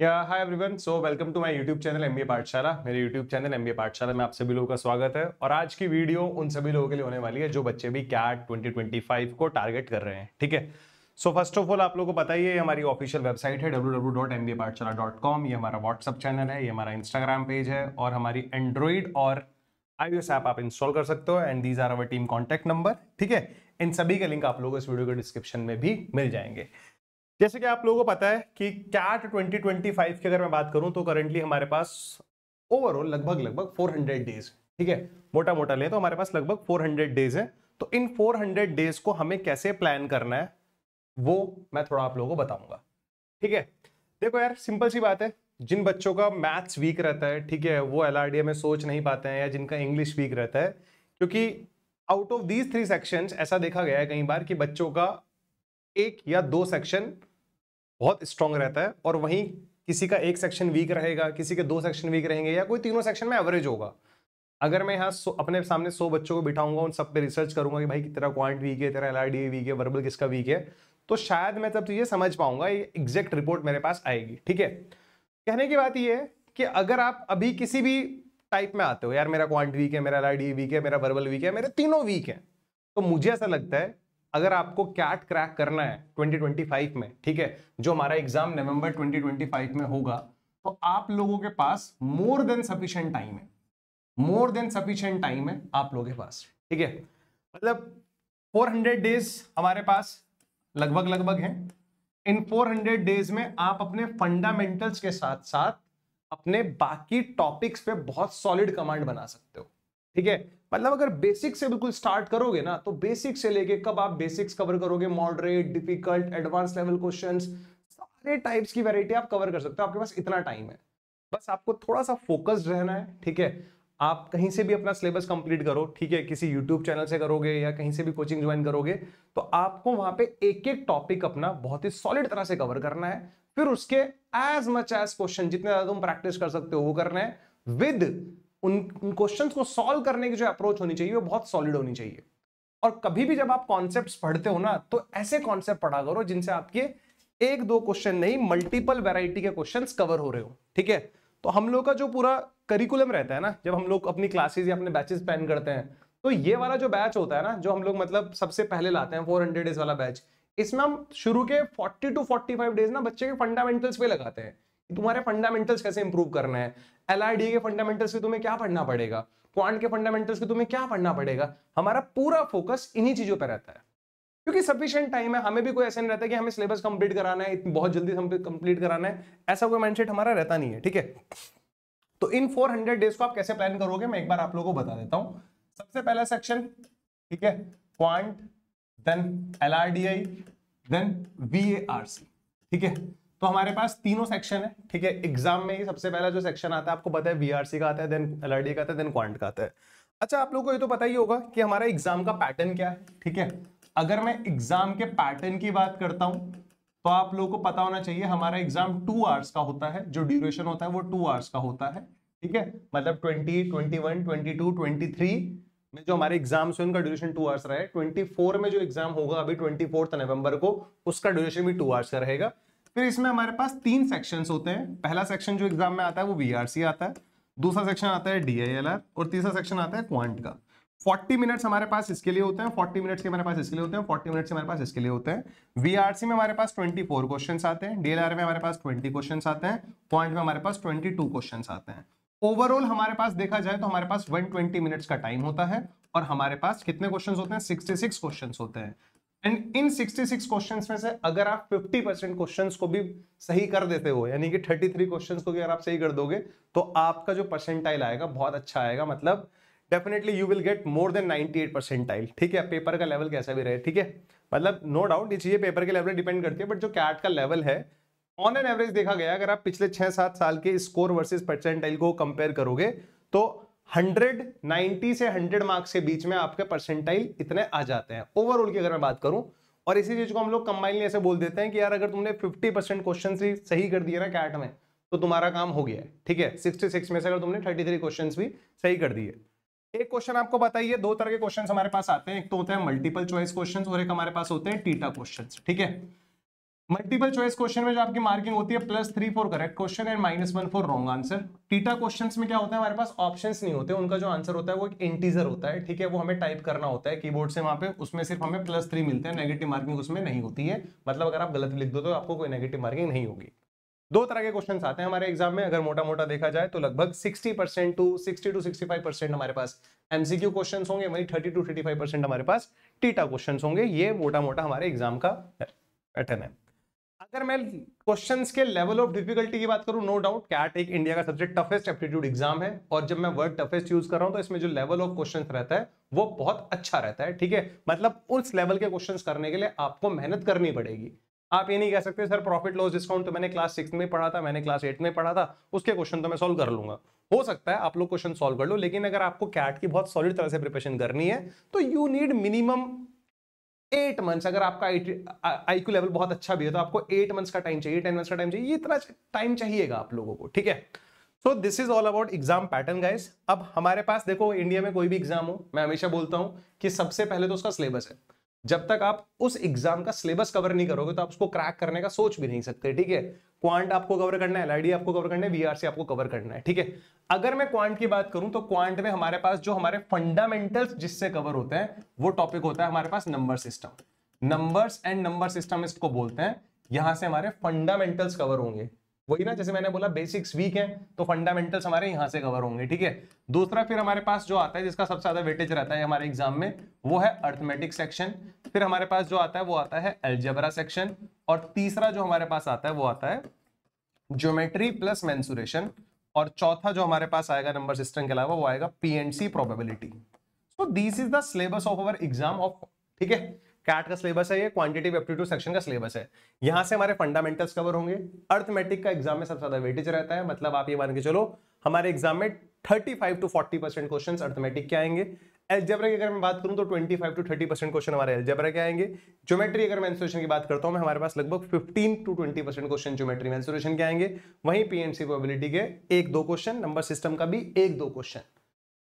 या hi everyone so welcome to my YouTube channel B Pathshala मेरे YouTube channel B पाठशाला में आप सभी लोगों का स्वागत है और आज की वीडियो उन सभी लोगों के लिए होने वाली है जो बच्चे भी कैट 2025 को टारगेट कर रहे हैं ठीक है सो फर्स्ट ऑफ ऑल आप लोगों को पता ही है हमारी ऑफिशियल वेबसाइट है डब्ल्यू ये हमारा व्हाट्सअप चैनल है ये हमारा इंस्टाग्राम पेज है और हमारी एंड्रॉइड और आई ऐप आप इंस्टॉल कर सकते हो and these are our team contact number ठीक है इन सभी के लिंक आप लोगों को इस वीडियो के डिस्क्रिप्शन में भी मिल जाएंगे जैसे कि आप लोगों को पता है कि कैट 2025 की अगर मैं बात करूं तो करंटली हमारे पास ओवरऑल लगभग लगभग 400 डेज ठीक है मोटा मोटा ले तो हमारे पास लगभग 400 डेज है तो इन 400 डेज को हमें कैसे प्लान करना है वो मैं थोड़ा आप लोगों को बताऊंगा ठीक है देखो यार सिंपल सी बात है जिन बच्चों का मैथ्स वीक रहता है ठीक है वो एल में सोच नहीं पाते हैं या जिनका इंग्लिश वीक रहता है क्योंकि out of these three sections ऐसा देखा गया है कई बार कि बच्चों का एक या दो सेक्शन बहुत स्ट्रांग हम्म। रहता है और वहीं किसी का एक सेक्शन वीक रहेगा किसी के दो सेक्शन वीक रहेंगे या कोई तीनों सेक्शन में एवरेज होगा अगर मैं यहाँ अपने सामने सौ बच्चों को बिठाऊंगा उन सब पे रिसर्च करूंगा कि भाई तेरा क्वांट वीक है तेरा एल आर डी वीक है वर्बल किसका वीक है तो शायद मैं तब तो ये समझ पाऊंगा ये एग्जैक्ट रिपोर्ट मेरे पास आएगी ठीक है कहने की बात ये है कि अगर आप अभी किसी भी टाइप में आते हो यार मेरा क्वांट वीक है मेरा एल वीक है मेरा वर्बल वीक है मेरे तीनों वीक है तो मुझे ऐसा लगता है अगर आपको कैट क्रैक करना है 2025 में ठीक है जो हमारा एग्जाम नवंबर 2025 में होगा तो आप लोगों के पास मोर देन सफिशियंट टाइम है मोर देन सफिशियंट टाइम है आप लोगों के पास ठीक है मतलब 400 डेज हमारे पास लगभग लगभग हैं इन 400 डेज में आप अपने फंडामेंटल्स के साथ साथ अपने बाकी टॉपिक्स पे बहुत सॉलिड कमांड बना सकते हो ठीक है मतलब अगर बेसिक से बिल्कुल स्टार्ट करोगे ना तो बेसिक से लेके कब आप बेसिक्स कवर करोगे moderate difficult advance level question सारे टाइप्स की वेराइटी आप कवर कर सकते हो आपके पास इतना टाइम है बस आपको थोड़ा सा फोकस्ड रहना है ठीक है आप कहीं से भी अपना सिलेबस कंप्लीट करो ठीक है किसी यूट्यूब चैनल से करोगे या कहीं से भी कोचिंग ज्वाइन करोगे तो आपको वहां पे एक एक टॉपिक अपना बहुत ही सॉलिड तरह से कवर करना है फिर उसके एज मच एज क्वेश्चन जितने ज्यादा तुम प्रैक्टिस कर सकते हो वो करना है विद उन उन क्वेश्चंस को सॉल्व करने की जो अप्रोच होनी चाहिए वो बहुत सॉलिड होनी चाहिए और कभी भी जब आप कॉन्सेप्ट पढ़ते हो ना तो ऐसे कॉन्सेप्ट पढ़ा करो जिनसे आपके एक दो क्वेश्चन नहीं मल्टीपल वेराइटी के क्वेश्चन कवर हो रहे हो ठीक है तो हम लोग का जो पूरा करिकुलम रहता है ना जब हम लोग अपनी क्लासेस या अपने बैचेस पैन करते हैं तो ये वाला जो बैच होता है ना जो हम लोग मतलब सबसे पहले लाते हैं फोर हंड्रेड डेज वाला बैच इसमें हम शुरू के forty two forty five days ना बच्चे के फंडामेंटल्स पे लगाते हैं तुम्हारे फंडामेंटल्स कैसे इंप्रूव करना है एल के फंडामेंटल्स के तुम्हें क्या पढ़ना पड़ेगा क्वांट के फंडामेंटल्स के तुम्हें क्या पढ़ना पड़ेगा हमारा पूरा फोकस इन्हीं चीजों पर रहता है क्योंकि सफिशियंट टाइम है हमें भी कोई ऐसा नहीं रहता कि हमें सिलेबस कंप्लीट कराना है बहुत जल्दी हमें कंप्लीट कराना है ऐसा कोई माइंडसेट हमारा रहता नहीं है ठीक है तो इन 400 डेज को आप कैसे प्लान करोगे मैं एक बार आप लोगों को बता देता हूं सबसे पहला सेक्शन ठीक है quant then L then V ठीक है तो हमारे पास तीनों सेक्शन है ठीक है एग्जाम में ही सबसे पहला जो सेक्शन आता है आपको पता है वीआरसी का आता है देन एलआरडी का आता है देन क्वांट का आता है अच्छा आप लोगों को ये तो पता ही होगा कि हमारा एग्जाम का पैटर्न क्या है ठीक है अगर मैं एग्जाम के पैटर्न की बात करता हूं तो आप लोगों को पता होना चाहिए हमारा एग्जाम टू आवर्स का होता है जो ड्यूरेशन होता है वो टू आवर्स का होता है ठीक है मतलब twenty twenty one twenty two twenty three में जो हमारे एग्जाम्स है उनका ड्यूरेशन टू आवर्स रहा है ट्वेंटी फोर में जो एग्जाम होगा अभी ट्वेंटी फोर्थ नवंबर को उसका ड्यूरेशन भी टू आवर्स का रहेगा फिर इसमें हमारे पास तीन सेक्शन होते हैं पहला सेक्शन जो एग्जाम में आता है वो वीआरसी आता है दूसरा सेक्शन आता है आर और तीसरा सेक्शन आता है क्वांट का 40 मिनट्स हमारे पास इसके लिए होते हैं 40 मिनट्स के हमारे पास इसके लिए होते हैं 40 मिनट्स हमारे पास इसके लिए होते हैं वीआरसी में हमारे पास 24 क्वेश्चन आते हैं डीएलआर में हमारे पास 20 क्वेश्चन आते हैं क्वांट में हमारे पास 22 क्वेश्चन आते हैं ओवरऑल हमारे पास देखा जाए तो हमारे पास 120 मिनट्स का टाइम होता है और हमारे पास कितने क्वेश्चन होते हैं 66 क्वेश्चन होते हैं एंड इन 66 क्वेश्चंस में से अगर आप 50 परसेंट क्वेश्चन को भी सही कर देते हो यानी कि 33 क्वेश्चंस को भी अगर आप सही कर दोगे तो आपका जो परसेंटाइल आएगा बहुत अच्छा आएगा मतलब definitely you will get more than 98 percentile ठीक है पेपर का लेवल कैसा भी रहे ठीक है मतलब नो डाउट ये चीजें पेपर के लेवल डिपेंड करती है बट जो कैट का लेवल है ऑन एन एवरेज देखा गया अगर आप पिछले छह सात साल के स्कोर वर्सेज परसेंटाइल को कंपेयर करोगे तो हंड्रेड नाइनटी से हंड्रेड मार्क्स के बीच में आपके परसेंटाइल इतने आ जाते हैं ओवरऑल की अगर मैं बात करूं और इसी चीज को हम लोग कंबाइनली ऐसे बोल देते हैं कि यार अगर तुमने फिफ्टी परसेंट क्वेश्चन सही कर दिए ना कैट में तो तुम्हारा काम हो गया है ठीक है सिक्सटी सिक्स में से अगर तुमने थ्री क्वेश्चन भी सही कर दिए एक क्वेश्चन आपको बताइए दो तरह के क्वेश्चन हमारे पास आते हैं एक तो होते हैं मल्टीपल चॉइस क्वेश्चन और एक हमारे पास होते हैं टीटा क्वेश्चन ठीक है मल्टीपल चॉइस क्वेश्चन में जो आपकी मार्किंग होती है plus three for correct question and minus one for wrong answer TITA question में क्या होता है हमारे पास ऑप्शंस नहीं होते उनका जो आंसर होता है वो एक इंटीजर होता है ठीक है वो हमें टाइप करना होता है कीबोर्ड से वहां पे उसमें सिर्फ हमें प्लस थ्री मिलते हैं नेगेटिव मार्किंग उसमें नहीं होती है मतलब अगर आप गलत लिख दो तो आपको कोई नेगेटिव मार्किंग नहीं होगी दो तरह के क्वेश्चन आते हैं हमारे एग्जाम में अगर मोटा मोटा देखा जाए तो लगभग sixty percent to sixty two five percent हमारे पास एमसीक्यू क्वेश्चन होंगे वही थर्टी टू फाइव परसेंट हमारे पास टीटा क्वेश्चन होंगे ये मोटा मोटा हमारे एग्जाम का पैटर्न है अगर मैं क्वेश्चंस के लेवल ऑफ डिफिकल्टी की बात करूं नो डाउट कैट एक इंडिया का सबसे टफेस्ट एप्टीट्यूड एग्जाम है और जब मैं वर्ड टफेस्ट यूज कर रहा हूं तो इसमें जो लेवल ऑफ क्वेश्चन रहता है वो बहुत अच्छा रहता है ठीक है मतलब उस लेवल के क्वेश्चन करने के लिए आपको मेहनत करनी पड़ेगी आप ये नहीं कह सकते सर प्रॉफिट लॉस डिस्काउंट तो मैंने क्लास सिक्स में पढ़ा था मैंने क्लास एट में पढ़ा था उसके क्वेश्चन तो मैं सॉल्व कर लूंगा हो सकता है आप लोग क्वेश्चन सॉल्व कर लो लेकिन अगर आपको कैट की बहुत सॉलिड तरह से प्रिपरेशन करनी है तो you need minimum eight months अगर आपका आई क्यू लेवल बहुत अच्छा भी है तो आपको एट मंथ्स का टाइम चाहिए टेन मंथ्स का टाइम चाहिए इतना टाइम चाहिएगा आप लोगों को ठीक है so this is all about exam pattern guys अब हमारे पास देखो इंडिया में कोई भी एग्जाम हो मैं हमेशा बोलता हूं कि सबसे पहले तो उसका सिलेबस है जब तक आप उस एग्जाम का सिलेबस कवर नहीं करोगे तो आप उसको क्रैक करने का सोच भी नहीं सकते ठीक है क्वांट आपको कवर करना है एलआईडी आपको कवर करना है वीआरसी आपको कवर करना है ठीक है अगर मैं क्वांट की बात करूं तो क्वांट में हमारे पास जो हमारे फंडामेंटल्स जिससे कवर होते हैं वो टॉपिक होता है हमारे पास number system numbers and number system इसको बोलते हैं यहां से हमारे फंडामेंटल्स कवर होंगे वही ना जैसे मैंने बोला बेसिक्स वीक है तो फंडामेंटल्स हमारे यहाँ से कवर होंगे ठीक है दूसरा फिर हमारे पास जो आता है जिसका सबसे ज्यादा वेटेज रहता है हमारे एग्जाम में वो है अर्थमेटिक सेक्शन फिर हमारे पास जो आता है वो आता है एल्जेबरा सेक्शन और तीसरा जो हमारे पास आता है वो आता है ज्योमेट्री प्लस मैंसुरेशन और चौथा जो हमारे पास आएगा नंबर सिस्टम के अलावा वो आएगा P and C probability so this is the syllabus of our exam of ठीक है कैट का सिलेबस है ये क्वांटिटेटिव एप्टीट्यूड सेक्शन का सिलेबस है यहाँ से हमारे फंडामेंटल्स कवर होंगे अर्थमेटिक का एग्जाम में सबसे ज्यादा वेटेज रहता है मतलब आप ये मान के चलो हमारे एग्जाम में 35 to forty percent question arithmetic के आएंगे एल्जेब्रा की अगर मैं बात करूं तो 25 टू थर्टी परसेंट क्वेश्चन हमारे एल्जेब्रा के आएंगे ज्योमेट्री अगर मैं इंसोलेशन की बात करता हूं मैं हमारे पास लगभग 15 टू 20 परसेंट क्वेश्चन ज्योमेट्री में इंसोलेशन के आएंगे वहीं पीएमसी प्रोबेबिलिटी के एक दो क्वेश्चन नंबर सिस्टम का भी एक दो क्वेश्चन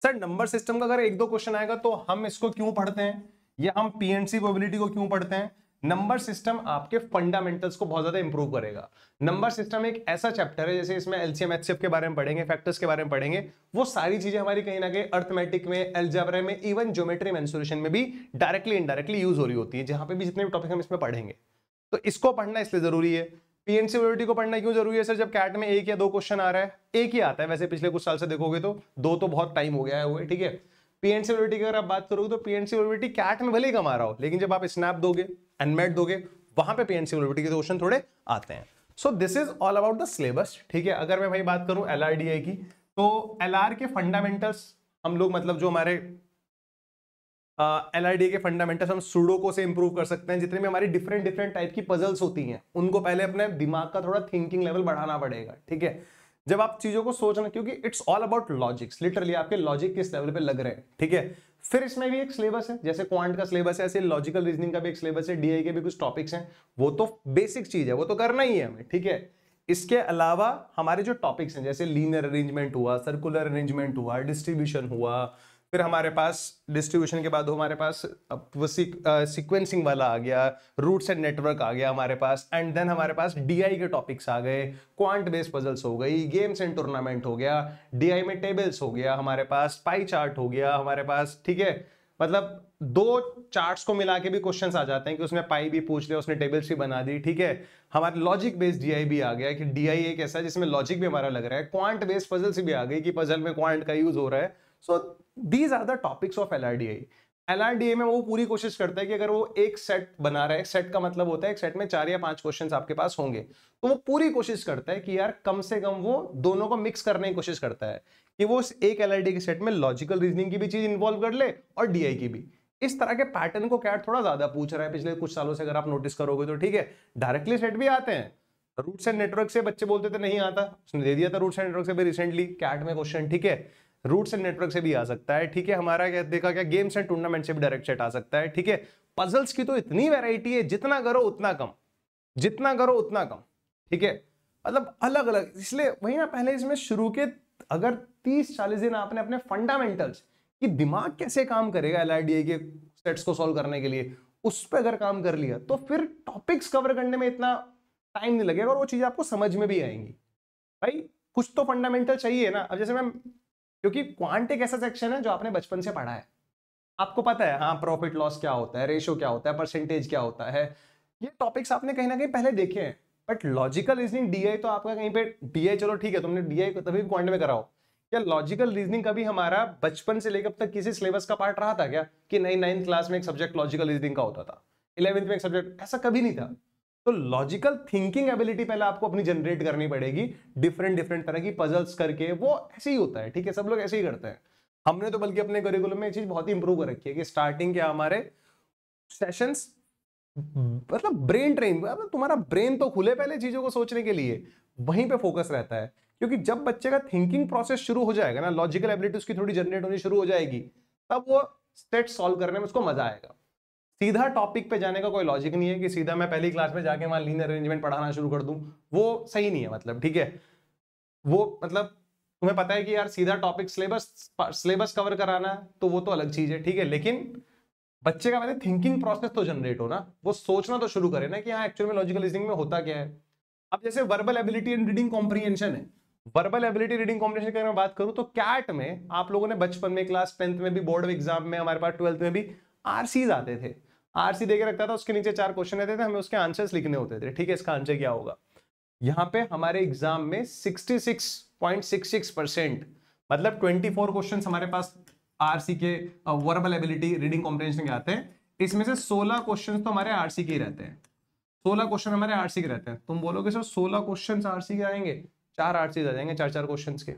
सर नंबर सिस्टम का अगर एक दो क्वेश्चन आएगा तो हम इसको क्यों पढ़ते हैं ये हम पीएनसी प्रोबेबिलिटी को क्यों पढ़ते हैं नंबर सिस्टम आपके फंडामेंटल्स को बहुत ज्यादा इंप्रूव करेगा नंबर सिस्टम एक ऐसा चैप्टर है जैसे इसमें एलसीएम एचसीएफ के बारे में पढ़ेंगे फैक्टर्स के बारे में पढ़ेंगे वो सारी चीजें हमारी कहीं ना कहीं अर्थमेटिक में एलजेब्रा में इवन ज्योमेट्री मेंसुरेशन में भी डायरेक्टली इनडायरेक्टली यूज हो रही होती है जहां पे भी जितने भी टॉपिक हम इसमें पढ़ेंगे तो इसको पढ़ना इसलिए जरूरी है पीएनसीबिलिटी को पढ़ना क्यों जरूरी है सर जब कैट में एक या दो क्वेश्चन आ रहा है एक ही आता है वैसे पिछले कुछ साल से देखोगे तो दो तो बहुत टाइम हो गया है ठीक है पीएनसीबिलिटी की अगर आप बात करोगे तो पीएनसीबिलिटी कैट में भले ही कमा रहा हो लेकिन जब आप स्नैप दोगे एनमेट दोगे वहां पे पीएनसी वोलिबिलिटी के क्वेश्चन थोड़े आते हैं so this is all about the syllabus ठीक है अगर मैं भाई बात करूं एल की तो एल के फंडामेंटल्स हम लोग मतलब जो हमारे एल uh, के फंडामेंटल्स हम सुडोको से इंप्रूव कर सकते हैं जितने भी हमारी डिफरेंट डिफरेंट टाइप की पजल्स होती हैं उनको पहले अपने दिमाग का थोड़ा थिंकिंग लेवल बढ़ाना पड़ेगा ठीक है जब आप चीजों को सोचना क्योंकि it's all about logics literally आपके लॉजिक किस लेवल पे लग रहे हैं ठीक है फिर इसमें भी एक सिलेबस है जैसे क्वांट का सिलेबस है ऐसे लॉजिकल रीजनिंग का भी एक सिलेबस है डीआई के भी कुछ टॉपिक्स हैं वो तो बेसिक चीज है वो तो करना ही है हमें ठीक है इसके अलावा हमारे जो टॉपिक्स हैं जैसे लीनियर अरेंजमेंट हुआ सर्कुलर अरेंजमेंट हुआ डिस्ट्रीब्यूशन हुआ फिर हमारे पास डिस्ट्रीब्यूशन के बाद हमारे पास सीक्वेंसिंग वाला आ गया रूट्स एंड नेटवर्क आ गया हमारे पास एंड देन हमारे पास डीआई के टॉपिक्स आ गए क्वांट बेस्ड पजल्स हो गई गेम्स एंड टूर्नामेंट हो गया डीआई में टेबल्स हो गया हमारे पास पाई चार्ट हो गया हमारे पास ठीक है मतलब दो चार्ट्स को मिला के भी क्वेश्चन आ जाते हैं कि उसने पाई भी पूछ लिया उसने टेबल्स भी बना दी ठीक है हमारे लॉजिक बेस्ड डीआई भी आ गया कि डीआई एक ऐसा जिसमें लॉजिक भी हमारा लग रहा है क्वांट बेस्ड पजल्स भी आ गई कि पजल में क्वांट का यूज हो रहा है so so, these are the topics of L LRDI में वो पूरी कोशिश करता है कि अगर वो एक सेट बना रहा है सेट का मतलब होता है एक सेट में चार या पांच क्वेश्चंस आपके पास होंगे तो वो पूरी कोशिश करता है कि यार कम से कम वो दोनों को मिक्स करने की कोशिश करता है कि वो एक एलआरडी के सेट में लॉजिकल रीजनिंग की भी चीज इन्वॉल्व कर ले और डीआई की भी इस तरह के पैटर्न को कैट थोड़ा ज्यादा पूछ रहा है पिछले कुछ सालों से अगर आप नोटिस करोगे तो ठीक है डायरेक्टली सेट भी आते हैं रूट्स एंड नेटवर्क से बच्चे बोलते थे नहीं आता उसने दे दिया था रूट्स एंड नेटवर्क से भी रिसेंटली कैट में क्वेश्चन ठीक है रूट्स एंड नेटवर्क से भी आ सकता है ठीक है हमारा क्या देखा क्या गेम्स एंड टूर्नामेंट से भी डायरेक्ट सेट आ सकता है ठीक है पजल्स की तो इतनी वेराइटी है जितना करो उतना कम जितना करो उतना कम ठीक है मतलब अलग अलग इसलिए वही ना पहले इसमें शुरू के अगर तीस चालीस दिन आपने अपने फंडामेंटल्स कि दिमाग कैसे काम करेगा एल के सेट्स को सॉल्व करने के लिए उस पर अगर काम कर लिया तो फिर टॉपिक्स कवर करने में इतना टाइम नहीं लगेगा और वो चीज़ आपको समझ में भी आएंगी भाई कुछ तो फंडामेंटल चाहिए ना अब जैसे मैं क्योंकि क्वांट एक ऐसा सेक्शन है जो आपने बचपन से पढ़ा है आपको पता है हाँ प्रॉफिट लॉस क्या होता है रेशो क्या होता है परसेंटेज क्या होता है ये टॉपिक्स आपने कहीं ना कहीं पहले देखे हैं बट लॉजिकल रीजनिंग डीआई तो आपका कहीं पे डीआई चलो ठीक है तुमने डीआई तभी क्वांट में कराओ क्या लॉजिकल रीजनिंग कभी हमारा बचपन से लेकर अब तक किसी सिलेबस का पार्ट रहा था क्या कि नहीं नाइन्थ क्लास में एक सब्जेक्ट लॉजिकल रीजनिंग का होता था इलेवेंथ में एक सब्जेक्ट ऐसा कभी नहीं था तो लॉजिकल थिंकिंग एबिलिटी पहले आपको अपनी जनरेट करनी पड़ेगी डिफरेंट डिफरेंट तरह की पजल्स करके वो ऐसे ही होता है ठीक है सब लोग ऐसे ही करते हैं हमने तो बल्कि अपने करिकुलम में ये चीज बहुत ही इंप्रूव कर रखी है कि स्टार्टिंग क्या हमारे सेशंस मतलब ब्रेन ट्रेन तुम्हारा ब्रेन तो खुले पहले चीजों को सोचने के लिए वहीं पे फोकस रहता है क्योंकि जब बच्चे का थिंकिंग प्रोसेस शुरू हो जाएगा ना लॉजिकल एबिलिटी उसकी थोड़ी जनरेट होनी शुरू हो जाएगी तब वो स्टेट सॉल्व करने में उसको मजा आएगा सीधा टॉपिक पे जाने का कोई लॉजिक नहीं है कि सीधा मैं पहली क्लास में जाके वहां लीन अरेंजमेंट पढ़ाना शुरू कर दूं वो सही नहीं है मतलब ठीक है वो मतलब तुम्हें पता है कि यार सीधा टॉपिक सिलेबस सिलेबस कवर कराना तो वो तो अलग चीज है ठीक है लेकिन बच्चे का मैंने थिंकिंग प्रोसेस तो जनरेट हो ना वो सोचना तो शुरू करे ना कि हाँ एक्चुअल में लॉजिकल रीजनिंग में होता क्या है अब जैसे verbal ability and reading comprehension है वर्बल एबिलिटी रीडिंग कॉम्पिटिशन की अगर मैं बात करूं तो कैट में आप लोगों ने बचपन में क्लास टेंथ में भी बोर्ड एग्जाम में हमारे पास ट्वेल्थ में भी आरसीज आते थे आरसी देकर रखता था उसके नीचे चार क्वेश्चन रहते थे हमें उसके आंसर्स लिखने होते थे ठीक है इसका आंसर क्या होगा यहाँ पे हमारे एग्जाम में 66.66 मतलब 24 क्वेश्चन हमारे पास आरसी के वर्बल एबिलिटी रीडिंग कॉम्प्रेंशन के आते हैं इसमें से 16 क्वेश्चन तो हमारे आरसी के ही रहते हैं 16 क्वेश्चन हमारे आरसी के रहते हैं तुम बोलोगे सर 16 क्वेश्चन आरसी के आएंगे चार आर आ जाएंगे चार चार क्वेश्चन के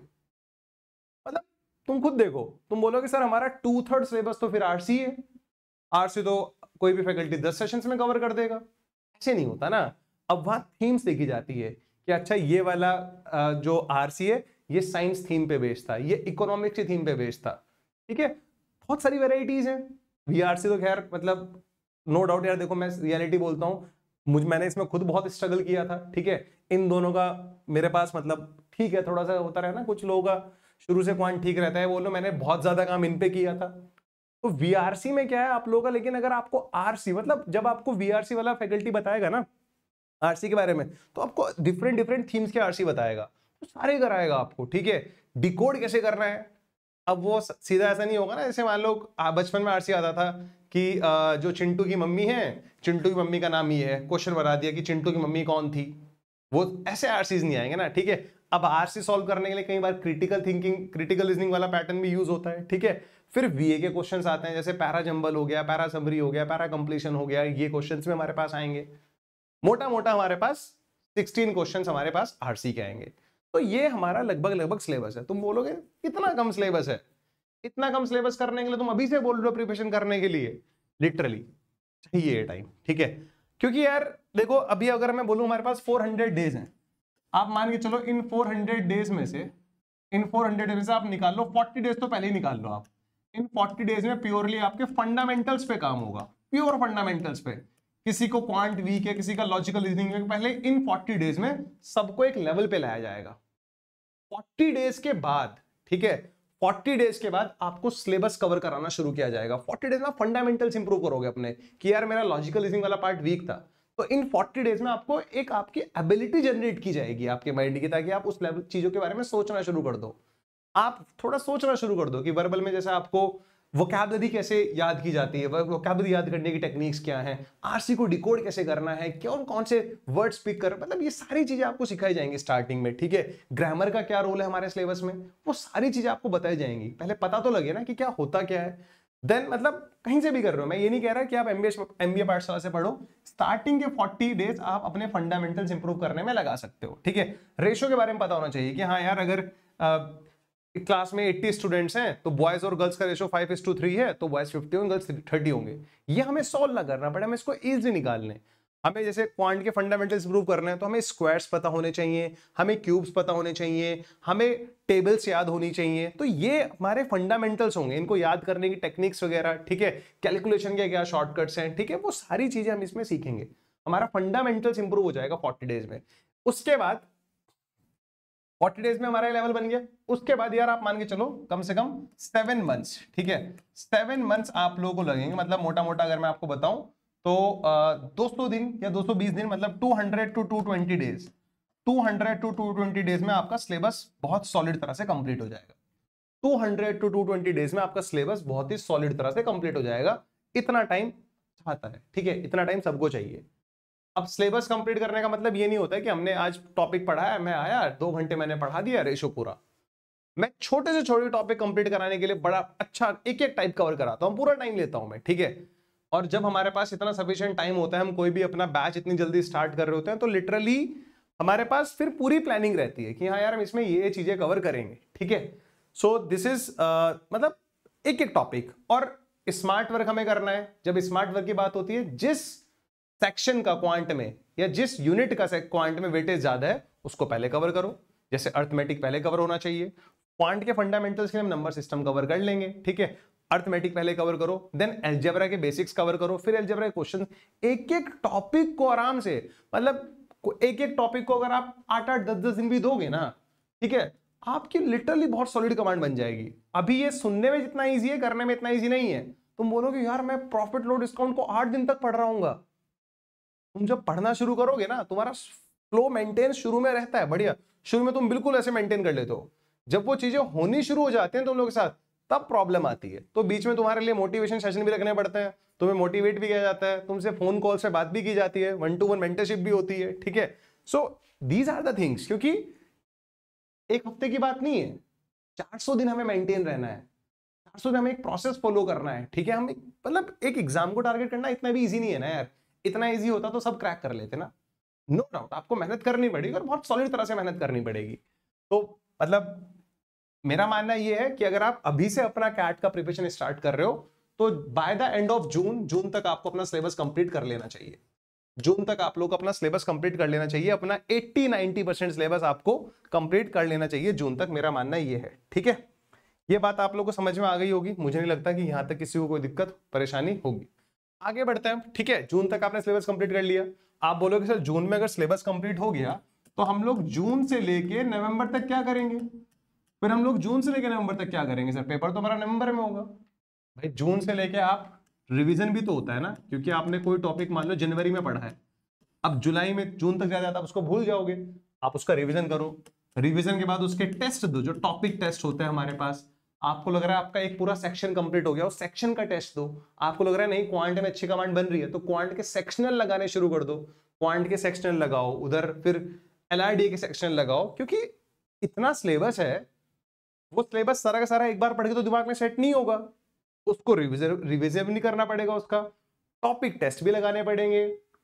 मतलब तुम खुद देखो तुम बोलोगे सर हमारा टू थर्ड सिलेबस तो फिर आर है आर से तो कोई भी फैकल्टी दस सेशंस में कवर कर देगा ऐसे नहीं होता ना अब वहां थीम्स देखी जाती है कि अच्छा ये वाला जो आर है ये साइंस थीम पे बेस्ड था ये इकोनॉमिक्स की थीम पे बेस्ड था ठीक है बहुत सारी वेराइटीज़ हैं वी आर सी तो खैर मतलब नो no डाउट यार देखो मैं रियलिटी बोलता हूँ मुझ मैंने इसमें खुद बहुत स्ट्रगल किया था ठीक है इन दोनों का मेरे पास मतलब ठीक है थोड़ा सा होता रहे ना कुछ लोगों का शुरू से क्वान ठीक रहता है बोलो मैंने बहुत ज़्यादा काम इन पे किया था तो वीआरसी में क्या है आप लोगों का लेकिन अगर आपको आरसी मतलब जब आपको वीआरसी वाला फैकल्टी बताएगा ना आरसी के बारे में तो आपको डिफरेंट डिफरेंट थीम्स के आरसी बताएगा तो सारे कराएगा आपको ठीक है डिकोड कैसे करना है अब वो सीधा ऐसा नहीं होगा ना जैसे मान लो बचपन में आरसी आता था कि जो चिंटू की मम्मी है चिंटू की मम्मी का नाम ये है क्वेश्चन बना दिया कि चिंटू की मम्मी कौन थी वो ऐसे आरसीज नहीं आएंगे ना ठीक है अब आरसी सॉल्व करने के लिए कई बार क्रिटिकल थिंकिंग क्रिटिकल रीजनिंग वाला पैटर्न भी यूज होता है ठीक है फिर वी के क्वेश्चन आते हैं जैसे पैरा जंबल हो गया पैरा समरी हो गया पैरा कंप्लीशन हो गया ये क्वेश्चन भी हमारे पास आएंगे मोटा मोटा हमारे पास सिक्सटीन क्वेश्चन हमारे पास आरसी के आएंगे तो ये हमारा लगभग लगभग सिलेबस है तुम बोलोगे कितना कम सिलेबस है इतना कम सिलेबस करने के लिए तुम अभी से बोल रहे हो प्रिपरेशन करने के लिए लिटरली चाहिए टाइम ठीक है क्योंकि यार देखो अभी अगर मैं बोलूँ हमारे पास 400 डेज हैं आप मान के चलो इन 400 डेज में से इन 400 डेज में से आप निकाल लो 40 डेज तो पहले ही निकाल लो आप इन 40 डेज में प्योरली आपके फंडामेंटल्स पे काम होगा प्योर फंडामेंटल्स पे किसी को क्वांट वीक है किसी का लॉजिकल रीजनिंग में पहले इन 40 डेज में सबको एक लेवल पे लाया जाएगा 40 डेज के बाद ठीक है 40 डेज के बाद आपको सिलेबस कवर कराना शुरू किया जाएगा 40 डेज में फंडामेंटल्स इंप्रूव करोगे अपने कि यार मेरा लॉजिकल रीजनिंग वाला पार्ट वीक था तो इन 40 डेज में आपको एक आपकी एबिलिटी जनरेट की जाएगी आपके माइंड की ताकि आप उस लेवल चीजों के बारे में सोचना शुरू कर दो आप थोड़ा सोचना शुरू कर दो कि वर्बल में जैसे आपको वोकेबलरी कैसे याद की जाती है वोकेबलरी याद करने की टेक्निक्स क्या हैं आरसी को डिकोड कैसे करना है कौन कौन से वर्ड स्पीक कर मतलब ये सारी चीज़ें आपको सिखाई जाएंगी स्टार्टिंग में ठीक है ग्रामर का क्या रोल है हमारे सिलेबस में वो सारी चीज़ें आपको बताई जाएंगी पहले पता तो लगे ना कि क्या होता क्या है देन मतलब कहीं से भी कर रहे हो मैं ये नहीं कह रहा कि आप एमबीए एमबीए पाठशाला से पढ़ो स्टार्टिंग के 40 डेज आप अपने फंडामेंटल्स इंप्रूव करने में लगा सकते हो ठीक है रेशो के बारे में पता होना चाहिए कि हाँ यार अगर क्लास में 80 स्टूडेंट्स हैं तो बॉयज और गर्ल्स का रेशो 5 इज टू थ्री है तो बॉयज 50 होंगे गर्ल्स 30 होंगे ये हमें सॉल्व ना करना पड़े हमें इसको इजली निकालने हमें जैसे क्वांट के फंडामेंटल्स प्रूव करना है तो हमें स्क्वायर्स पता होने चाहिए हमें क्यूब्स पता होने चाहिए हमें टेबल्स याद होनी चाहिए तो ये हमारे फंडामेंटल्स होंगे इनको याद करने की टेक्निक्स वगैरह ठीक है कैलकुलेशन के क्या शॉर्टकट्स हैं ठीक है वो सारी चीज़ें हम इसमें सीखेंगे हमारा फंडामेंटल्स इंप्रूव हो जाएगा फोर्टी डेज में उसके बाद फोर्टी डेज में हमारा लेवल बन गया उसके बाद यार आप मान के चलो कम से कम सेवन मंथ्स ठीक है सेवन मंथ्स आप लोगों को लगेंगे मतलब मोटा मोटा अगर मैं आपको बताऊं तो दो सौ दिन या दो सौ बीस दिन मतलब two hundred to two twenty days two hundred to two twenty days में आपका सिलेबस बहुत सॉलिड तरह से कंप्लीट हो जाएगा two hundred to two twenty days में आपका सिलेबस बहुत ही सॉलिड तरह से कंप्लीट हो जाएगा इतना टाइम चाहता है ठीक है इतना टाइम सबको चाहिए अब सिलेबस कंप्लीट करने का मतलब ये नहीं होता है कि हमने आज टॉपिक पढ़ा है मैं आया दो घंटे मैंने पढ़ा दिया रेशो पूरा मैं छोटे से छोटे टॉपिक कंप्लीट कराने के लिए बड़ा अच्छा एक एक टाइप कवर कराता हूँ पूरा टाइम लेता हूँ मैं ठीक है और जब हमारे पास इतना सफिशियंट टाइम होता है हम कोई भी अपना बैच इतनी जल्दी स्टार्ट कर रहे होते हैं तो लिटरली हमारे पास फिर पूरी प्लानिंग रहती है कि हाँ यार हम इसमें ये चीज़ें कवर करेंगे ठीक है सो दिस इज मतलब एक एक टॉपिक और स्मार्ट वर्क हमें करना है जब स्मार्ट वर्क की बात होती है जिस सेक्शन का क्वांट में या जिस यूनिट का क्वांट में वेटेज ज्यादा है उसको पहले कवर करो जैसे अर्थमेटिक पहले कवर होना चाहिए क्वांट के फंडामेंटल्स के हम नंबर सिस्टम कवर कर लेंगे ठीक है अर्थमेटिक पहले कवर करो देन एल्जेब्रा के बेसिक्स कवर करो फिर एल्जेब्रा के क्वेश्चन एक एक टॉपिक को आराम से मतलब एक एक टॉपिक को अगर आप आठ आठ दस दस दिन भी दोगे ना ठीक है आपकी लिटरली बहुत सॉलिड कमांड बन जाएगी अभी ये सुनने में जितना ईजी है करने में इतना ईजी नहीं है तुम बोलोगे यार मैं प्रॉफिट लोड डिस्काउंट को आठ दिन तक पढ़ रहा हूँ तुम जब पढ़ना शुरू करोगे ना तुम्हारा फ्लो मेंटेन शुरू में रहता है बढ़िया शुरू में तुम बिल्कुल ऐसे मेंटेन कर लेते हो जब वो चीजें होनी शुरू हो जाती हैं तुम लोग के साथ तब प्रॉब्लम आती है तो बीच में तुम्हारे लिए मोटिवेशन सेशन भी रखने पड़ते हैं तुम्हें मोटिवेट भी किया जाता है तुमसे फोन कॉल से बात भी की जाती है वन टू वन मेंटरशिप भी होती है ठीक है so these are the things क्योंकि एक हफ्ते की बात नहीं है 400 दिन हमें मेंटेन रहना है 400 दिन हमें एक प्रोसेस फॉलो करना है ठीक है हम मतलब एक एग्जाम को टारगेट करना इतना भी ईजी नहीं है ना यार इतना ईजी होता तो सब क्रैक कर लेते ना नो no डाउट आपको मेहनत करनी पड़ेगी और बहुत सॉलिड तरह से मेहनत करनी पड़ेगी तो मतलब मेरा मानना यह है कि अगर आप अभी से अपना कैट का प्रिपरेशन स्टार्ट कर रहे हो तो by the end of June जून तक आपको अपना सिलेबस कंप्लीट कर लेना चाहिए जून तक आप लोग अपना सिलेबस कंप्लीट कर लेना चाहिए अपना 80-90 परसेंट सिलेबस आपको कंप्लीट कर लेना चाहिए जून तक मेरा मानना यह है ठीक है यह बात आप लोग को समझ में आ गई होगी मुझे नहीं लगता कि यहां तक किसी को कोई दिक्कत परेशानी होगी आगे बढ़ते हैं ठीक है जून तक आपने सिलेबस कंप्लीट कर लिया आप बोलोगे सर जून में अगर सिलेबस कंप्लीट हो गया तो हम लोग जून से लेके नवंबर तक क्या करेंगे फिर हम लोग जून से लेके नवंबर तक क्या करेंगे सर पेपर तो हमारा नवंबर में होगा भाई जून से लेके आप रिवीजन भी तो होता है ना क्योंकि आपने कोई टॉपिक मान लो जनवरी में पढ़ा है अब जुलाई में जून तक जाता आप उसको भूल जाओगे आप उसका रिविजन करो रिविजन के बाद उसके टेस्ट दो जो टॉपिक टेस्ट होते हैं हमारे पास आपको लग रहा है आपका एक पूरा सेक्शन कंप्लीट हो गया उस सेक्शन का टेस्ट दो आपको लग रहा है नहीं क्वांट में अच्छी कमांड बन रही है तो क्वांट के सेक्शनल लगाने शुरू कर दो क्वांट के सेक्शनल लगाओ उधर फिर एल के सेक्शनल लगाओ क्योंकि इतना सिलेबस है वो सिलेबस सारा का सारा एक बार पढ़ के तो दिमाग में सेट नहीं होगा उसको रिविजन नहीं करना पड़ेगा उसका टॉपिक टेस्ट भी लगाने पड़ेंगे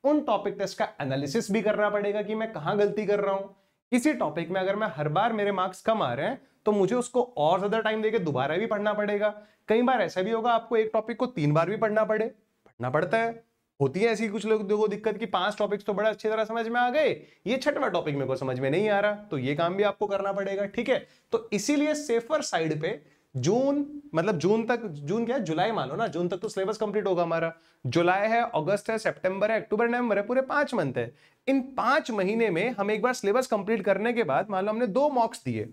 उन टॉपिक टेस्ट का एनालिसिस भी करना पड़ेगा कि मैं कहाँ गलती कर रहा हूँ इसी टॉपिक में अगर मैं हर बार मेरे मार्क्स कम आ रहे हैं तो मुझे उसको और ज़्यादा टाइम देके दोबारा भी पढ़ना पड़ेगा कई बार ऐसा भी होगा आपको एक टॉपिक को तीन बार भी पढ़ना पड़े पढ़ना पड़ता है होती है ऐसी कुछ लोग देखो दिक्कत कि पांच टॉपिक्स तो बड़ा अच्छी तरह समझ में आ गए ये छठवा टॉपिक मेरे को समझ में नहीं आ रहा तो ये काम भी आपको करना पड़ेगा ठीक है तो इसीलिए सेफर साइड पे जून मतलब जून तक जून क्या है जुलाई लो ना जून तक तो सिलेबस कंप्लीट होगा हमारा जुलाई है अगस्त है सितंबर है अक्टूबर नवंबर है पूरे पांच मंथ है इन पांच महीने में हम एक बार सिलेबस कंप्लीट करने के बाद मान लो हमने दो मॉक्स दिए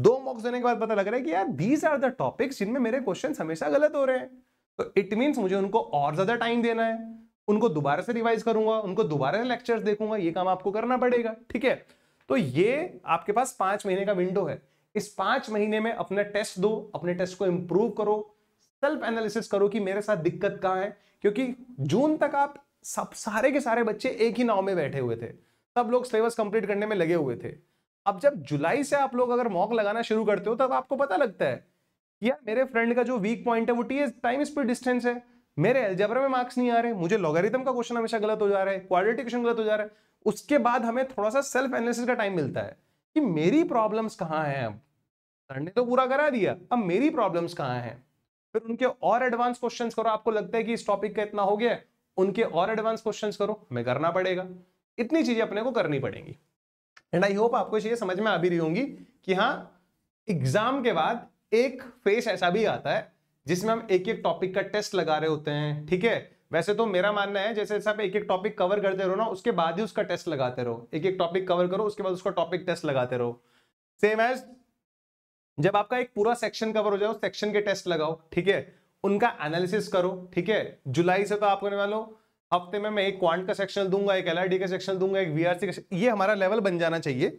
दो मॉक्स देने के बाद पता लग रहा है कि यार दीज आर द टॉपिक्स जिनमें मेरे क्वेश्चन हमेशा गलत हो रहे हैं तो इट मीन्स मुझे उनको और ज्यादा टाइम देना है उनको दोबारा से रिवाइज करूंगा उनको दोबारा से लेक्चर देखूंगा ये काम आपको करना पड़ेगा ठीक है तो ये आपके पास पांच महीने का विंडो है इस पांच महीने में अपने टेस्ट दो अपने टेस्ट को इंप्रूव करो सेल्फ एनालिसिस करो कि मेरे साथ दिक्कत कहाँ है क्योंकि जून तक आप सब सारे के सारे बच्चे एक ही नाव में बैठे हुए थे सब लोग सिलेबस कंप्लीट करने में लगे हुए थे अब जब जुलाई से आप लोग अगर मॉक लगाना शुरू करते हो तब आपको पता लगता है यार मेरे फ्रेंड का जो वीक पॉइंट है वो टी टाइम स्पीड डिस्टेंस है मेरे एल्जेबरा में मार्क्स नहीं आ रहे मुझे लॉगरिथम का क्वेश्चन हमेशा गलत हो जा रहा है क्वालिटी क्वेश्चन गलत हो जा रहा है उसके बाद हमें थोड़ा सा सेल्फ एनालिसिस का टाइम मिलता है कि मेरी प्रॉब्लम्स कहाँ हैं अब सर ने तो पूरा करा दिया अब मेरी प्रॉब्लम्स कहाँ हैं फिर उनके और एडवांस क्वेश्चन करो आपको लगता है कि इस टॉपिक का इतना हो गया उनके और एडवांस क्वेश्चन करो हमें करना पड़ेगा इतनी चीजें अपने को करनी पड़ेंगी एंड आई होप आपको ये समझ में आ भी रही होंगी कि हाँ एग्जाम के बाद एक फेस ऐसा भी आता है जिसमें हम एक एक टॉपिक का टेस्ट लगा रहे होते हैं ठीक है वैसे तो मेरा मानना है जैसे जैसे आप एक एक टॉपिक कवर करते रहो ना उसके बाद ही उसका टेस्ट लगाते रहो एक एक टॉपिक कवर करो उसके बाद उसका टॉपिक टेस्ट लगाते रहो सेम एज जब आपका एक पूरा सेक्शन कवर हो जाए उस सेक्शन के टेस्ट लगाओ ठीक है उनका एनालिसिस करो ठीक है जुलाई से तो आप करने वालों हफ्ते में मैं एक क्वांट का सेक्शन दूंगा एक एल का सेक्शन दूंगा एक वी का ये हमारा लेवल बन जाना चाहिए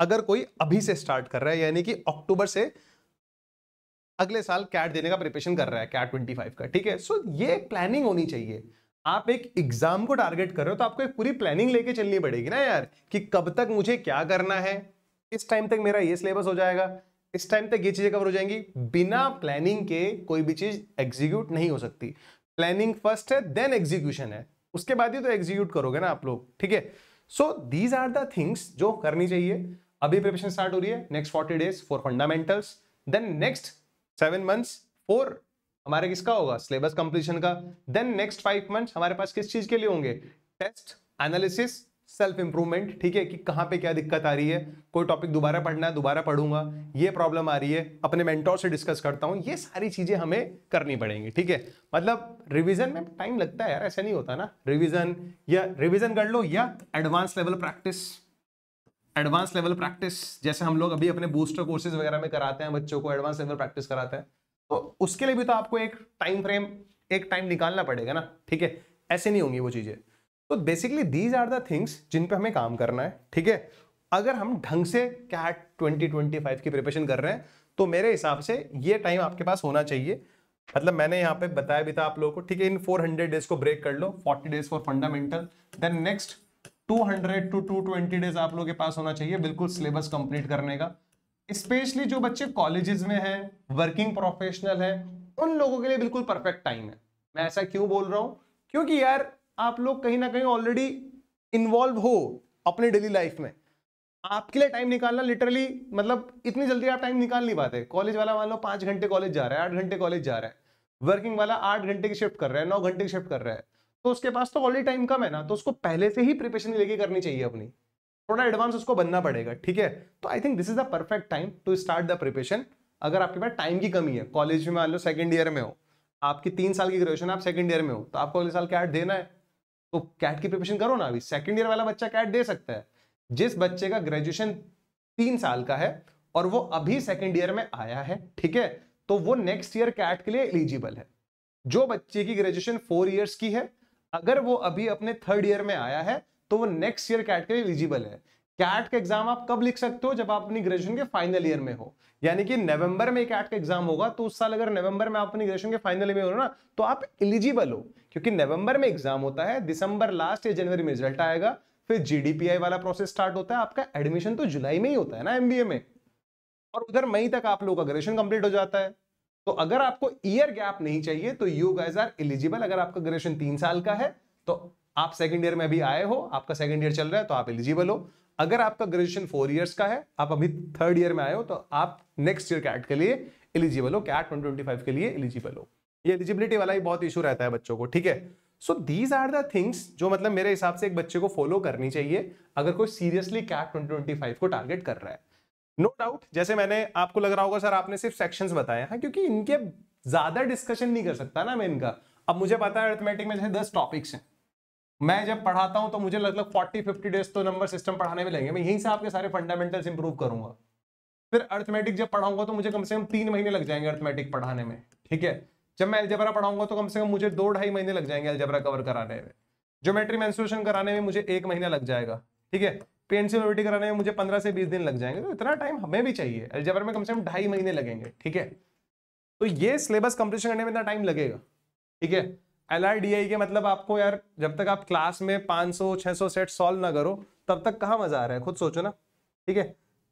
अगर कोई अभी से स्टार्ट कर रहा है यानी कि अक्टूबर से अगले साल कैट देने का प्रिपरेशन कर रहा है कैट 25 का ठीक है सो so, ये प्लानिंग होनी चाहिए आप एक एग्जाम को टारगेट कर रहे हो तो आपको एक पूरी प्लानिंग लेके चलनी पड़ेगी ना यार कि कब तक मुझे क्या करना है इस टाइम तक मेरा ये सिलेबस हो जाएगा इस टाइम तक ये चीजें कवर हो जाएंगी बिना प्लानिंग के कोई भी चीज एग्जीक्यूट नहीं हो सकती प्लानिंग फर्स्ट है देन एग्जीक्यूशन है उसके बाद ही तो एग्जीक्यूट करोगे ना आप लोग ठीक है so these are the things जो करनी चाहिए अभी प्रिपरेशन स्टार्ट हो रही है next forty days for fundamentals then next seven months for हमारे किसका होगा सिलेबस कंप्लीशन का देन नेक्स्ट फाइव मंथ्स हमारे पास किस चीज के लिए होंगे टेस्ट एनालिसिस सेल्फ इंप्रूवमेंट ठीक है कि कहाँ पे क्या दिक्कत आ रही है कोई टॉपिक दोबारा पढ़ना है दोबारा पढ़ूंगा ये प्रॉब्लम आ रही है अपने मेंटोर से डिस्कस करता हूँ ये सारी चीज़ें हमें करनी पड़ेंगी ठीक है मतलब रिवीजन में टाइम लगता है यार ऐसा नहीं होता ना रिवीजन या रिवीजन कर लो या advance level practice advance level practice जैसे हम लोग अभी अपने बूस्टर कोर्सेज वगैरह में कराते हैं बच्चों को एडवांस लेवल प्रैक्टिस कराते हैं तो उसके लिए भी तो आपको एक टाइम फ्रेम एक टाइम निकालना पड़ेगा ना ठीक है ऐसे नहीं होंगी वो चीज़ें तो basically these are the things जिन पे हमें काम करना है ठीक है अगर हम ढंग से कैट 2025 की प्रिपरेशन कर रहे हैं तो मेरे हिसाब से ये टाइम आपके पास होना चाहिए मतलब मैंने यहाँ पे बताया भी था आप लोगों को ठीक है इन 400 डेज को ब्रेक कर लो 40 days for fundamental then next 200 to 220 days आप लोगों के पास होना चाहिए बिल्कुल सिलेबस कंप्लीट करने का स्पेशली जो बच्चे कॉलेजेस में हैं वर्किंग प्रोफेशनल हैं उन लोगों के लिए बिल्कुल परफेक्ट टाइम है मैं ऐसा क्यों बोल रहा हूँ क्योंकि यार आप लोग कहीं ना कहीं ऑलरेडी इन्वॉल्व हो अपने डेली लाइफ में आपके लिए टाइम निकालना लिटरली मतलब इतनी जल्दी आप टाइम निकाल नहीं पाते कॉलेज वाला मान लो पाँच घंटे कॉलेज जा रहा है आठ घंटे कॉलेज जा रहा है वर्किंग वाला आठ घंटे की शिफ्ट कर रहा है नौ घंटे की शिफ्ट कर रहा है तो उसके पास तो ऑलरेडी टाइम कम है ना तो उसको पहले से ही प्रिपरेशन लेके करनी चाहिए अपनी थोड़ा एडवांस उसको बनना पड़ेगा ठीक है तो I think this is the perfect time to start the preparation अगर आपके पास टाइम की कमी है कॉलेज में मान लो सेकेंड ईयर में हो आपकी तीन साल की ग्रेजुएशन आप सेकेंड ईयर में हो तो आपको अगले साल क्या देना है तो कैट की प्रिपरेशन करो ना अभी सेकंड ईयर वाला बच्चा कैट दे सकता है जिस बच्चे का ग्रेजुएशन तीन साल का है और वो अभी सेकेंड ईयर में आया है ठीक है तो वो नेक्स्ट ईयर कैट के लिए एलिजिबल है जो बच्चे की ग्रेजुएशन फोर ईयर्स की है अगर वो अभी अपने थर्ड ईयर में आया है तो वो नेक्स्ट ईयर कैट के लिए एलिजिबल है कैट का एग्जाम आप कब लिख सकते हो जब आप अपनी ग्रेजुएशन के फाइनल ईयर में हो यानी कि नवंबर में कैट का एग्जाम होगा तो उस साल अगर नवंबर में आप अपनी ग्रेजुएशन के फाइनल ईयर में हो ना तो आप एलिजिबल हो क्योंकि नवंबर में एग्जाम होता है दिसंबर लास्ट या जनवरी में रिजल्ट आएगा फिर जीडीपीआई वाला प्रोसेस स्टार्ट होता है आपका एडमिशन तो जुलाई में ही होता है ना एमबीए में और उधर मई तक आप लोगों का ग्रेजुएशन कंप्लीट हो जाता है तो अगर आपको ईयर गैप नहीं चाहिए तो यू गाइज आर एलिजिबल अगर आपका ग्रेजुएशन तीन साल का है तो आप सेकंड ईयर में अभी आए हो आपका सेकंड ईयर चल रहा है तो आप एलिजिबल हो अगर आपका ग्रेजुएशन फोर ईयर्स का है आप अभी थर्ड ईयर में आए हो तो आप नेक्स्ट ईयर कैट के लिए एलिजिबल हो कैट ट्वेंटी ट्वेंटी फाइव के लिए एलिजिबल हो ये एलिजिबिलिटी वाला ही बहुत इशू रहता है बच्चों को ठीक है so these are the things जो मतलब मेरे हिसाब से एक बच्चे को फॉलो करनी चाहिए अगर कोई seriously CAT twenty twenty five को टारगेट कर रहा है नो no डाउट जैसे मैंने आपको लग रहा होगा सर आपने सिर्फ सेक्शंस बताए हैं हाँ, क्योंकि इनके ज्यादा डिस्कशन नहीं कर सकता ना मैं इनका अब मुझे पता है अर्थमेटिक में जैसे दस टॉपिक्स हैं मैं जब पढ़ाता हूँ तो मुझे लगभग फोर्टी फिफ्टी डेज तो नंबर सिस्टम पढ़ाने में लगेंगे मैं यहीं से आपके सारे फंडामेंटल्स इंप्रूव करूंगा फिर अर्थमेटिक जब पढ़ाऊंगा तो मुझे कम से कम तीन महीने लग जाएंगे अर्थमेटिक पढ़ाने में ठीक है जब मैं अल्जबरा पढ़ाऊंगा तो कम से कम मुझे दो ढाई महीने लग जाएंगे अल्जबरा कवर कराने में ज्योमेट्री मैं कराने में मुझे एक महीना लग जाएगा ठीक है पेंसिलोविटी कराने में मुझे पंद्रह से बीस दिन लग जाएंगे तो इतना टाइम हमें भी चाहिए एल्जबर में कम से कम ढाई महीने लगेंगे ठीक है तो ये सिलेबस कंप्लीशन करने में इतना टाइम लगेगा ठीक है एल के मतलब आपको यार जब तक आप क्लास में 500-600 सेट सॉल्व ना करो तब तक कहाँ मजा आ रहा है खुद सोचो ना ठीक है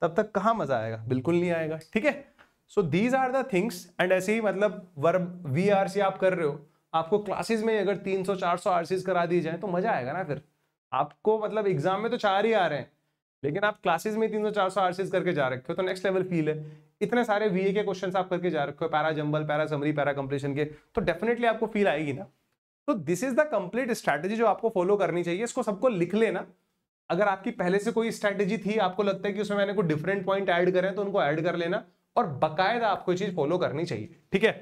तब तक कहाँ मजा आएगा बिल्कुल नहीं आएगा ठीक है so these are the things and ऐसे ही मतलब वर्ब वी आर सी आप कर रहे हो आपको क्लासेस में अगर 300 400 आरसीज करा दी जाए तो मजा आएगा ना फिर आपको मतलब एग्जाम में तो चार ही आ रहे हैं लेकिन आप क्लासेस में 300 सौ आरसीज करके जा रखे हो तो नेक्स्ट लेवल फील है इतने सारे वीए के क्वेश्चन आप करके जा रखे हो para jumble para summary para completion के तो डेफिनेटली आपको फील आएगी ना तो this is the complete strategy जो आपको फॉलो करनी चाहिए इसको सबको लिख लेना अगर आपकी पहले से कोई स्ट्रैटेजी थी आपको लगता है कि उसमें मैंने कोई डिफरेंट पॉइंट ऐड करें तो उनको ऐड कर लेना और बकायदा आपको चीज फॉलो करनी चाहिए ठीक है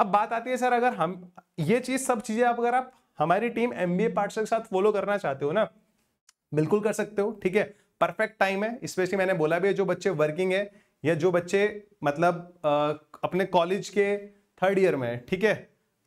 अब बात आती है सर अगर हम ये चीज सब चीजें आप अगर आप हमारी टीम एमबीए पार्टनर के साथ फॉलो करना चाहते हो ना बिल्कुल कर सकते हो ठीक है परफेक्ट टाइम है स्पेशली मैंने बोला भी है जो बच्चे वर्किंग है या जो बच्चे मतलब आ, अपने कॉलेज के थर्ड ईयर में है ठीक है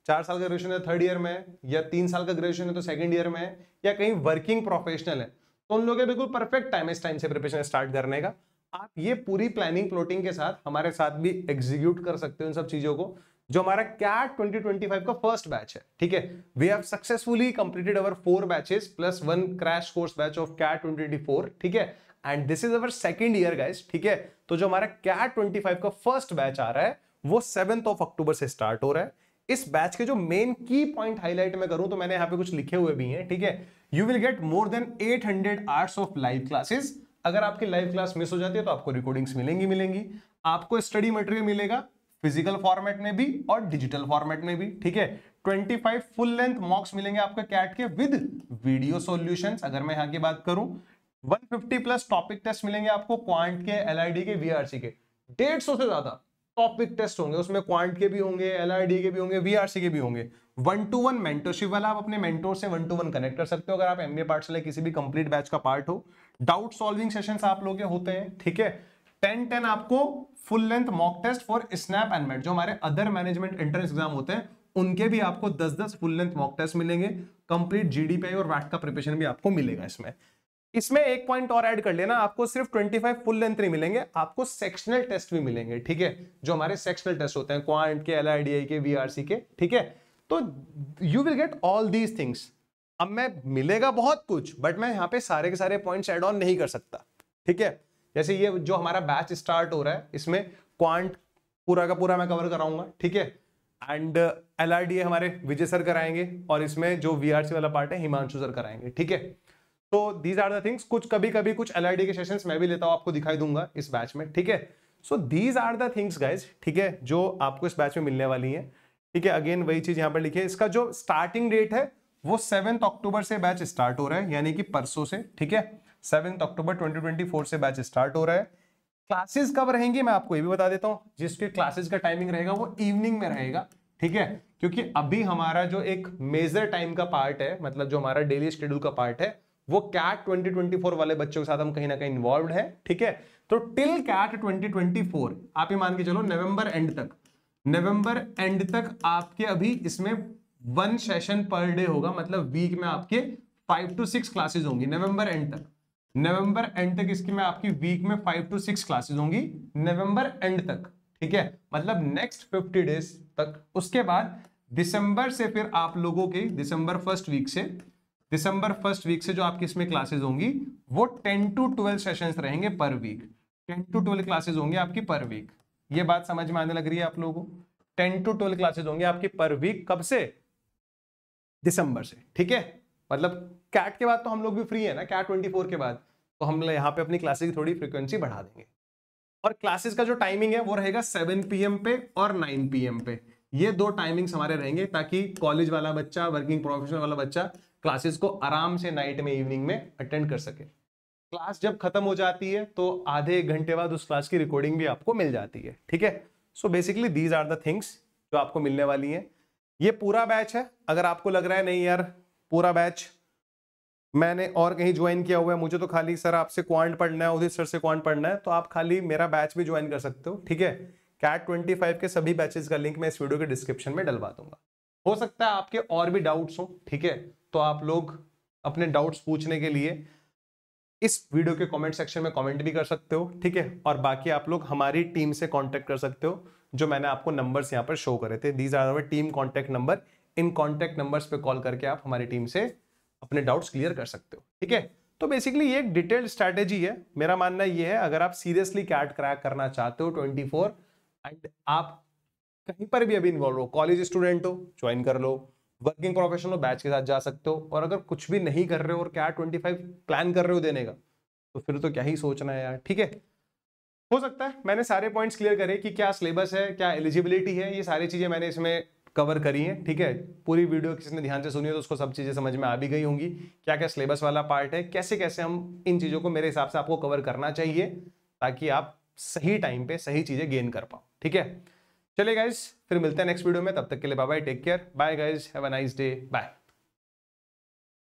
चार साल का ग्रेजुएशन है थर्ड ईयर में या तीन साल का ग्रेजुएशन है तो सेकंड ईयर में या कहीं वर्किंग प्रोफेशनल है तो उन लोगों के बिल्कुल परफेक्ट टाइम है इस टाइम से प्रिपरेशन स्टार्ट करने का आप ये पूरी प्लानिंग प्लोटिंग के साथ हमारे साथ भी एग्जीक्यूट कर सकते हो इन सब चीजों को जो हमारा कैट 2025 का फर्स्ट बैच है ठीक है we have successfully completed our four batches plus one crash course batch of CAT 2024 ठीक है and this is our second year guys ठीक है तो जो हमारा कैट 25 का फर्स्ट बैच आ रहा है वो सेवेंथ ऑफ अक्टूबर से स्टार्ट हो रहा है इस बैच के जो मेन की पॉइंट हाईलाइट में करूं तो मैंने यहां पे कुछ लिखे हुए भी हैं ठीक है you will get more than 800 hundred hours of live classes अगर आपकी लाइव क्लास मिस हो जाती है तो आपको रिकॉर्डिंग्स मिलेंगी मिलेंगी आपको स्टडी मटेरियल मिलेगा फिजिकल फॉर्मेट में भी और डिजिटल फॉर्मेट में भी ठीक है 25 फुल लेंथ मॉक्स मिलेंगे आपके कैट के विद वीडियो सॉल्यूशंस अगर मैं यहां की बात करूं 150 प्लस टॉपिक टेस्ट मिलेंगे आपको क्वांट के एलआईडी के वीआरसी के डेढ़ सौ से ज्यादा टॉपिक टेस्ट होंगे उसमें क्वांट के भी होंगे एल के भी होंगे वीआरसी के भी होंगे वन टू वन मेंटरशिप वाला आप अपने मेंटोर से वन टू वन कनेक्ट कर सकते हो अगर आप एमबीए पार्ट से किसी भी कंप्लीट बैच का पार्ट हो डाउट सॉल्विंग सेशंस आप लोग के होते हैं ठीक है टेन टेन आपको full length mock test for SNAP and MAT जो हमारे अदर मैनेजमेंट एंट्रेंस एग्जाम होते हैं उनके भी आपको दस दस फुल लेंथ मॉक टेस्ट मिलेंगे कंप्लीट जीडीपी और वैट का प्रिपेशन भी आपको मिलेगा इसमें इसमें एक पॉइंट और ऐड कर लेना आपको सिर्फ 25 फुल लेंथ नहीं मिलेंगे आपको सेक्शनल टेस्ट भी मिलेंगे ठीक है जो हमारे सेक्शनल टेस्ट होते हैं क्वांट के एल के वी के ठीक है तो you will get all these things अब मैं मिलेगा बहुत कुछ बट मैं यहाँ पे सारे के सारे पॉइंट्स एड ऑन नहीं कर सकता ठीक है जैसे ये जो हमारा बैच स्टार्ट हो रहा है इसमें क्वांट पूरा का पूरा मैं कवर कराऊंगा ठीक है एंड एल हमारे विजय सर कराएंगे और इसमें जो वी वाला पार्ट है हिमांशु सर कराएंगे ठीक है तो दीज आर दिंग्स कुछ कभी कभी कुछ एल के सेशन मैं भी लेता हूँ आपको दिखाई दूंगा इस बैच में ठीक है so these are the things guys ठीक है जो आपको इस बैच में मिलने वाली है ठीक है अगेन वही चीज यहाँ पर लिखी है इसका जो स्टार्टिंग डेट है वो सेवेंथ अक्टूबर से बैच स्टार्ट हो रहा है यानी कि परसों से ठीक है सेवेंथ अक्टूबर 2024 से बैच स्टार्ट हो रहा है क्लासेस कब रहेंगी मैं आपको ये भी बता देता हूँ जिसके क्लासेस का टाइमिंग रहेगा वो इवनिंग में रहेगा ठीक है क्योंकि अभी हमारा जो एक मेजर टाइम का पार्ट है मतलब जो हमारा डेली शेड्यूल का पार्ट है वो कैट 2024 वाले बच्चों के साथ हम कहीं ना कहीं इन्वॉल्व है ठीक है तो टिल कैट 2024 आप ये मान के चलो नवंबर एंड तक नवंबर एंड तक आपके अभी इसमें वन सेशन पर डे होगा मतलब वीक में आपके फाइव टू सिक्स क्लासेस होंगी नवंबर एंड तक नवंबर एंड तक इसकी मैं आपकी वीक में फाइव टू सिक्स क्लासेज होंगी नवंबर एंड तक ठीक है मतलब नेक्स्ट फिफ्टी डेज तक उसके बाद दिसंबर से फिर आप लोगों के दिसंबर फर्स्ट वीक से दिसंबर फर्स्ट वीक से जो आपकी इसमें क्लासेज होंगी वो टेन टू ट्वेल्व सेशंस रहेंगे per week ten to twelve classes होंगी आपकी पर वीक ये बात समझ में आने लग रही है आप लोगों को टेन टू ट्वेल्व क्लासेज होंगी आपकी पर वीक कब से दिसंबर से ठीक है मतलब कैट के बाद तो हम लोग भी फ्री है ना कैट ट्वेंटी फोर के बाद तो हम यहाँ पे अपनी क्लासेज की थोड़ी फ्रिक्वेंसी बढ़ा देंगे और क्लासेस का जो टाइमिंग है वो रहेगा सेवन पी पे और नाइन पी पे ये दो टाइमिंग्स हमारे रहेंगे ताकि कॉलेज वाला बच्चा वर्किंग प्रोफेशनल वाला बच्चा क्लासेस को आराम से नाइट में इवनिंग में अटेंड कर सके क्लास जब खत्म हो जाती है तो आधे एक घंटे बाद उस क्लास की रिकॉर्डिंग भी आपको मिल जाती है ठीक है सो basically these are the things जो आपको मिलने वाली है ये पूरा बैच है अगर आपको लग रहा है नहीं यार पूरा बैच मैंने और कहीं ज्वाइन किया हुआ है मुझे तो खाली सर आपसे क्वांट पढ़ना है उधर सर से क्वांट पढ़ना है तो आप खाली मेरा बैच भी ज्वाइन कर सकते हो ठीक है कैट ट्वेंटी फाइव के सभी बैचेस का लिंक मैं इस वीडियो के डिस्क्रिप्शन में डलवा दूंगा हो सकता है आपके और भी डाउट्स हो ठीक है तो आप लोग अपने डाउट्स पूछने के लिए इस वीडियो के कमेंट सेक्शन में कमेंट भी कर सकते हो ठीक है और बाकी आप लोग हमारी टीम से कांटेक्ट कर सकते हो जो मैंने आपको नंबर्स यहाँ पर शो करे थे these are our team contact number इन कांटेक्ट नंबर्स पे कॉल करके आप हमारी टीम से अपने डाउट्स क्लियर कर सकते हो ठीक है तो बेसिकली ये एक डिटेल्ड स्ट्रैटेजी है मेरा मानना ये है अगर आप सीरियसली कैट क्रैक करना चाहते हो ट्वेंटी एंड आप कहीं पर भी अभी इन्वॉल्व हो कॉलेज स्टूडेंट हो ज्वाइन कर लो वर्किंग प्रोफेशनल बैच के साथ जा सकते हो और अगर कुछ भी नहीं कर रहे हो और क्या ट्वेंटी फाइव प्लान कर रहे हो देने का तो फिर तो क्या ही सोचना है यार ठीक है हो सकता है मैंने सारे पॉइंट्स क्लियर करे कि क्या सिलेबस है क्या एलिजिबिलिटी है ये सारी चीज़ें मैंने इसमें कवर करी हैं ठीक है पूरी वीडियो किसी ने ध्यान से सुनी है तो उसको सब चीज़ें समझ में आ भी गई होंगी क्या क्या सिलेबस वाला पार्ट है कैसे कैसे हम इन चीज़ों को मेरे हिसाब से आपको कवर करना चाहिए ताकि आप सही टाइम पे सही चीज़ें गेन कर पाओ ठीक है चलिए गाइज फिर मिलते हैं नेक्स्ट वीडियो में तब तक के लिए bye take care bye guys have a nice day bye